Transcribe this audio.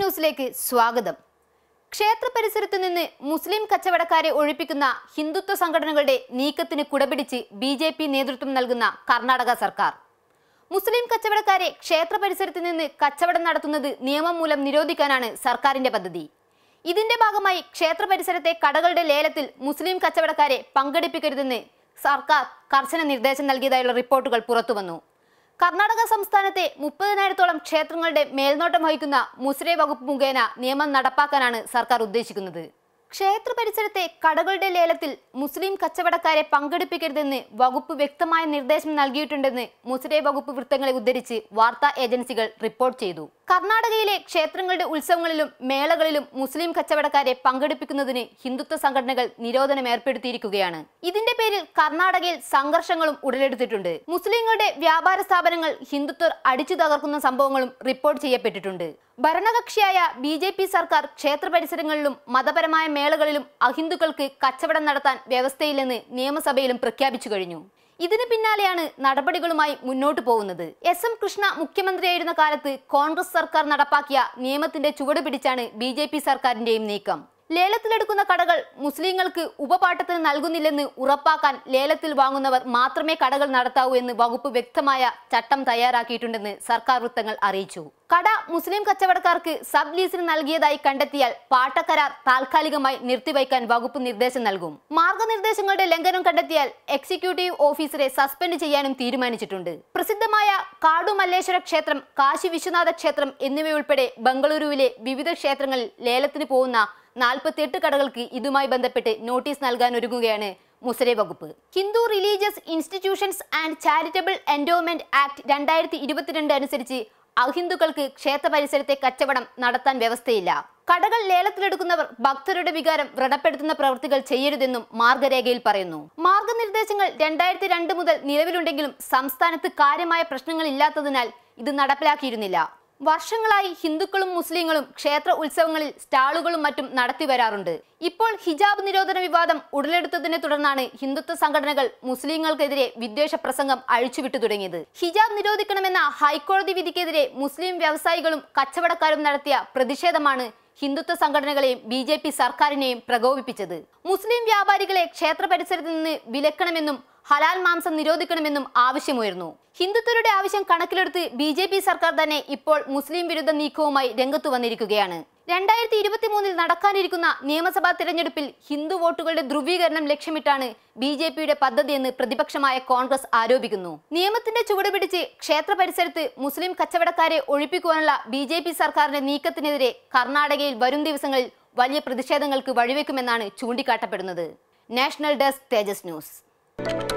ന്യൂസിലേക്ക് സ്വാഗതം ക്ഷേത്ര പരിസരത്ത് നിന്ന് മുസ്ലിം കച്ചവടക്കാരെ ഒഴിപ്പിക്കുന്ന ഹിന്ദുത്വ സംഘടനകളുടെ നീക്കത്തിന് കുടപിടിച്ച് ബി ജെ പി നേതൃത്വം നൽകുന്ന കർണാടക സർക്കാർ മുസ്ലിം കച്ചവടക്കാരെ ക്ഷേത്ര പരിസരത്ത് നിന്ന് കച്ചവടം നടത്തുന്നത് നിയമം മൂലം നിരോധിക്കാനാണ് സർക്കാരിന്റെ പദ്ധതി ഇതിന്റെ ഭാഗമായി ക്ഷേത്ര പരിസരത്തെ കടകളുടെ ലേലത്തിൽ മുസ്ലിം കച്ചവടക്കാരെ പങ്കെടുപ്പിക്കരുതെന്ന് സർക്കാർ കർശന നിർദ്ദേശം നൽകിയതായുള്ള റിപ്പോർട്ടുകൾ പുറത്തുവന്നു കർണാടക സംസ്ഥാനത്തെ മുപ്പതിനായിരത്തോളം ക്ഷേത്രങ്ങളുടെ മേൽനോട്ടം വഹിക്കുന്ന മുസ്രേ വകുപ്പ് മുഖേന നിയമം നടപ്പാക്കാനാണ് സർക്കാർ ഉദ്ദേശിക്കുന്നത് ക്ഷേത്ര പരിസരത്തെ കടകളുടെ ലേലത്തിൽ മുസ്ലിം കച്ചവടക്കാരെ പങ്കെടുപ്പിക്കരുതെന്ന് വകുപ്പ് വ്യക്തമായ നിർദ്ദേശം നൽകിയിട്ടുണ്ടെന്ന് മുസ്ലിം വകുപ്പ് വൃത്തങ്ങളെ ഉദ്ധരിച്ച് വാർത്താ ഏജൻസികൾ റിപ്പോർട്ട് ചെയ്തു കർണാടകയിലെ ക്ഷേത്രങ്ങളുടെ ഉത്സവങ്ങളിലും മേളകളിലും മുസ്ലിം കച്ചവടക്കാരെ പങ്കെടുപ്പിക്കുന്നതിന് ഹിന്ദുത്വ സംഘടനകൾ നിരോധനം ഏർപ്പെടുത്തിയിരിക്കുകയാണ് ഇതിന്റെ പേരിൽ കർണാടകയിൽ സംഘർഷങ്ങളും ഉടലെടുത്തിട്ടുണ്ട് മുസ്ലിങ്ങളുടെ വ്യാപാര സ്ഥാപനങ്ങൾ ഹിന്ദുത്വർ അടിച്ചു തകർക്കുന്ന സംഭവങ്ങളും റിപ്പോർട്ട് ചെയ്യപ്പെട്ടിട്ടുണ്ട് ഭരണകക്ഷിയായ ബി ജെ പി സർക്കാർ ക്ഷേത്ര പരിസരങ്ങളിലും മതപരമായ മേളകളിലും അഹിന്ദുക്കൾക്ക് കച്ചവടം നടത്താൻ വ്യവസ്ഥയില്ലെന്ന് നിയമസഭയിലും പ്രഖ്യാപിച്ചു കഴിഞ്ഞു ഇതിന് പിന്നാലെയാണ് നടപടികളുമായി മുന്നോട്ടു പോകുന്നത് എസ് എം കൃഷ്ണ മുഖ്യമന്ത്രിയായിരുന്ന കാലത്ത് കോൺഗ്രസ് സർക്കാർ നടപ്പാക്കിയ നിയമത്തിന്റെ ചുവട് പിടിച്ചാണ് ബി സർക്കാരിന്റെയും നീക്കം ലേലത്തിലെടുക്കുന്ന കടകൾ മുസ്ലിങ്ങൾക്ക് ഉപപാട്ടത്തിന് നൽകുന്നില്ലെന്ന് ഉറപ്പാക്കാൻ ലേലത്തിൽ വാങ്ങുന്നവർ മാത്രമേ കടകൾ നടത്താവൂ എന്ന് വകുപ്പ് വ്യക്തമായ ചട്ടം തയ്യാറാക്കിയിട്ടുണ്ടെന്ന് സർക്കാർ വൃത്തങ്ങൾ അറിയിച്ചു കട മുസ്ലിം കച്ചവടക്കാർക്ക് സബ് ലീസിന് നൽകിയതായി കണ്ടെത്തിയാൽ പാട്ടക്കരാർ താൽക്കാലികമായി നിർത്തിവയ്ക്കാൻ വകുപ്പ് നിർദ്ദേശം നൽകും മാർഗനിർദ്ദേശങ്ങളുടെ ലംഘനം കണ്ടെത്തിയാൽ എക്സിക്യൂട്ടീവ് ഓഫീസറെ സസ്പെൻഡ് ചെയ്യാനും തീരുമാനിച്ചിട്ടുണ്ട് പ്രസിദ്ധമായ മല്ലേശ്വര ക്ഷേത്രം കാശി വിശ്വനാഥ ക്ഷേത്രം എന്നിവയുൾപ്പെടെ ബംഗളൂരുവിലെ വിവിധ ക്ഷേത്രങ്ങളിൽ ലേലത്തിന് പോകുന്ന നാൽപ്പത്തിയെട്ട് കടകൾക്ക് ഇതുമായി ബന്ധപ്പെട്ട് നോട്ടീസ് നൽകാൻ ഒരുങ്ങുകയാണ് മുസരെ വകുപ്പ് Hindu religious institutions and charitable endowment act രണ്ടായിരത്തി ഇരുപത്തിരണ്ട് അനുസരിച്ച് അഹിന്ദുക്കൾക്ക് ക്ഷേത്ര പരിസരത്തെ കച്ചവടം നടത്താൻ വ്യവസ്ഥയില്ല കടകൾ ലേലത്തിലെടുക്കുന്നവർ ഭക്തരുടെ വികാരം വ്രണപ്പെടുത്തുന്ന പ്രവൃത്തികൾ ചെയ്യരുതെന്നും മാർഗരേഖയിൽ പറയുന്നു മാർഗനിർദ്ദേശങ്ങൾ രണ്ടായിരത്തി രണ്ട് മുതൽ നിലവിലുണ്ടെങ്കിലും സംസ്ഥാനത്ത് കാര്യമായ പ്രശ്നങ്ങൾ ഇല്ലാത്തതിനാൽ ഇത് നടപ്പിലാക്കിയിരുന്നില്ല വർഷങ്ങളായി ഹിന്ദുക്കളും മുസ്ലിങ്ങളും ക്ഷേത്ര ഉത്സവങ്ങളിൽ സ്റ്റാളുകളും മറ്റും നടത്തി വരാറുണ്ട് ഇപ്പോൾ ഹിജാബ് നിരോധന വിവാദം ഉടലെടുത്തതിനെ തുടർന്നാണ് ഹിന്ദുത്വ സംഘടനകൾ മുസ്ലിങ്ങൾക്കെതിരെ വിദ്വേഷ പ്രസംഗം അഴിച്ചുവിട്ടു തുടങ്ങിയത് ഹിജാബ് നിരോധിക്കണമെന്ന ഹൈക്കോടതി വിധിക്കെതിരെ മുസ്ലിം വ്യവസായികളും കച്ചവടക്കാരും നടത്തിയ പ്രതിഷേധമാണ് ഹിന്ദുത്വ സംഘടനകളെയും ബി ജെ പി സർക്കാരിനെയും പ്രകോപിപ്പിച്ചത് മുസ്ലിം വ്യാപാരികളെ ക്ഷേത്ര പരിസരത്ത് നിന്ന് വിലക്കണമെന്നും ഹലാൽ മാംസം നിരോധിക്കണമെന്നും ആവശ്യമുയർന്നു ഹിന്ദുത്വരുടെ ആവശ്യം കണക്കിലെടുത്ത് ബി ജെ പി സർക്കാർ തന്നെ ഇപ്പോൾ മുസ്ലിം വിരുദ്ധ നീക്കവുമായി രംഗത്തു വന്നിരിക്കുകയാണ് രണ്ടായിരത്തി ഇരുപത്തി മൂന്നിൽ നടക്കാനിരിക്കുന്ന നിയമസഭാ തിരഞ്ഞെടുപ്പിൽ ഹിന്ദു വോട്ടുകളുടെ ധ്രുവീകരണം ലക്ഷ്യമിട്ടാണ് ബി ജെ പിയുടെ പദ്ധതിയെന്ന് പ്രതിപക്ഷമായ കോൺഗ്രസ് ആരോപിക്കുന്നു നിയമത്തിന്റെ ചുവട് പിടിച്ച് ക്ഷേത്ര പരിസരത്ത് മുസ്ലിം കച്ചവടക്കാരെ ഒഴിപ്പിക്കുവാനുള്ള ബി ജെ പി സർക്കാരിന്റെ നീക്കത്തിനെതിരെ കർണാടകയിൽ വരും ദിവസങ്ങളിൽ വലിയ പ്രതിഷേധങ്ങൾക്ക് വഴിവെക്കുമെന്നാണ് ചൂണ്ടിക്കാട്ടപ്പെടുന്നത് നാഷണൽ ഡെസ്ക് തേജസ് ന്യൂസ്